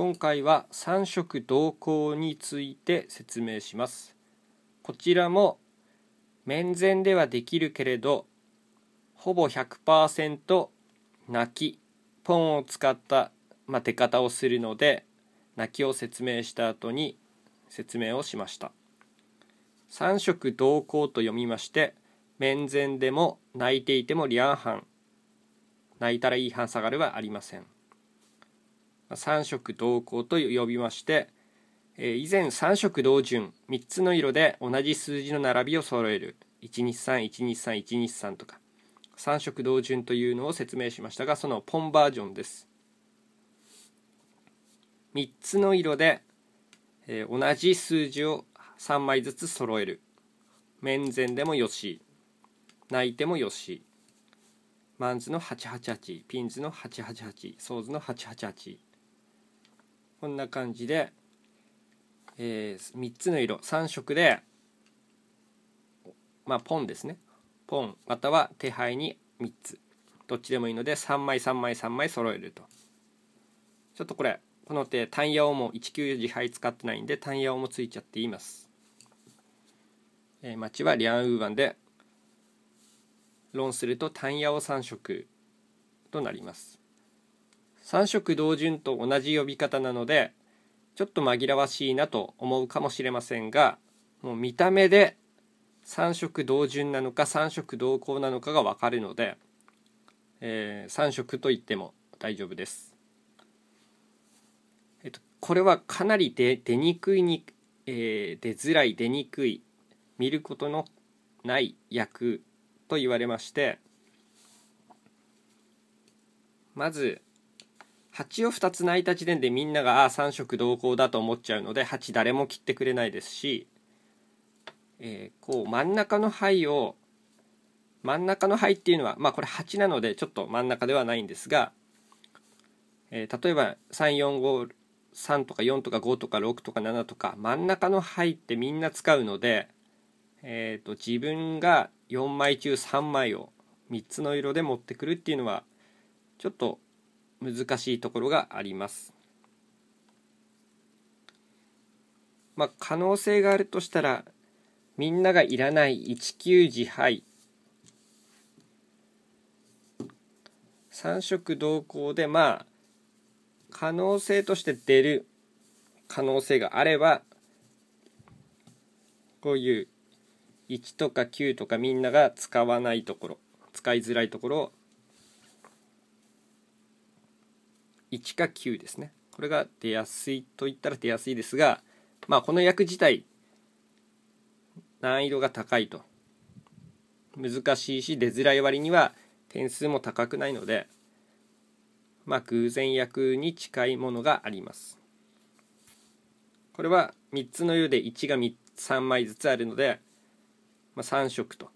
今回は3色同行について説明しますこちらも面前ではできるけれどほぼ100%泣きポンを使った、まあ、出方をするので泣きを説明した後に説明をしました3色同行と読みまして面前でも泣いていてもリアンハン泣いたらいい反下がるはありません3色同行と呼びまして、え以前3色同順3つの色で同じ数字の並びを揃える1 2 3 1 2 3 1 2 3とか3色同順というのを説明しましたがそのポンバージョンです3つの色で、え同じ数字を3枚ずつ揃える面前でもよし泣いてもよしマンズの888ピンズの888ソーズの888こんな感じで、えー、3つの色3色で、まあ、ポンですねポンまたは手配に3つどっちでもいいので3枚3枚3枚揃えるとちょっとこれこの手単ヤオも19自配使ってないんで単ヤオもついちゃっています、えー、町はリアンウーバンで論すると単ヤオ3色となります3色同順と同じ呼び方なのでちょっと紛らわしいなと思うかもしれませんがもう見た目で3色同順なのか3色同行なのかが分かるので、えー、3色と言っても大丈夫です。えっと、これはかなり出出にくいに、えー、出づらい出にくい見ることのない役と言われましてまず8を2つ泣いた時点でみんながああ3色同行だと思っちゃうので8誰も切ってくれないですし、えー、こう真ん中の牌を真ん中の牌っていうのはまあこれ8なのでちょっと真ん中ではないんですが、えー、例えば3453とか4とか5とか6とか7とか真ん中の灰ってみんな使うので、えーと自分が4枚中3枚を3つの色で持ってくるっていうのはちょっと難しいところがあります。まあ、可能性があるとしたらみんながいらない19自敗3色同行でまあ可能性として出る可能性があればこういう1とか9とかみんなが使わないところ使いづらいところを1か9ですねこれが出やすいと言ったら出やすいですが、まあ、この役自体難易度が高いと難しいし出づらい割には点数も高くないので、まあ、偶然役に近いものがありますこれは3つの湯で1が 3, 3枚ずつあるので、まあ、3色と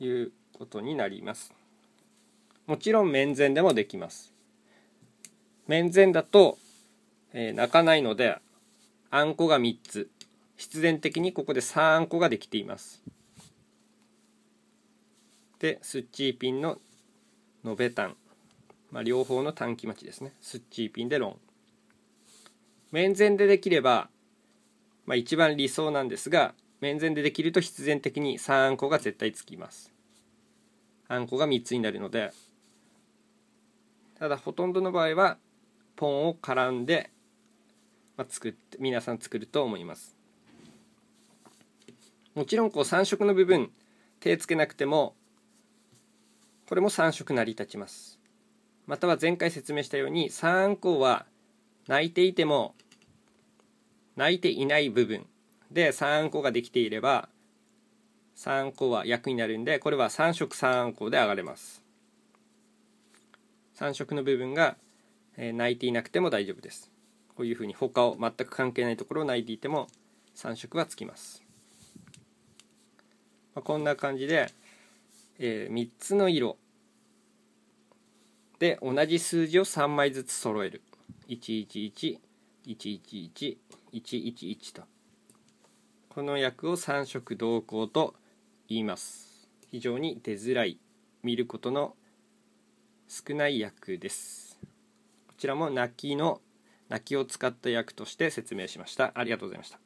いうことになりますもちろん面前でもできます面前だと、えー、泣かないのであんこが3つ必然的にここで3あんこができていますでスッチーピンの延べタン、まあ、両方の短期待ちですねスッチーピンでロン面前でできれば、まあ、一番理想なんですが面前でできると必然的に3あんこが絶対つきますあんこが3つになるのでただほとんどの場合はポンを絡んで、まあ、作って皆さん作ると思いますもちろんこう3色の部分手つけなくてもこれも3色成り立ちますまたは前回説明したように3個は泣いていても泣いていない部分で3個ができていれば3個は役になるんでこれは3色3個で上がれます3色の部分が、えー、泣いていなくても大丈夫ですこういうふうに他を全く関係ないところを泣いていても3色はつきます、まあ、こんな感じで、えー、3つの色で同じ数字を3枚ずつ揃える1 1 1 1 1 1 1 1 1とこの訳を3色同行と言います非常に出づらい見ることの少ない役ですこちらも泣きの泣きを使った役として説明しましたありがとうございました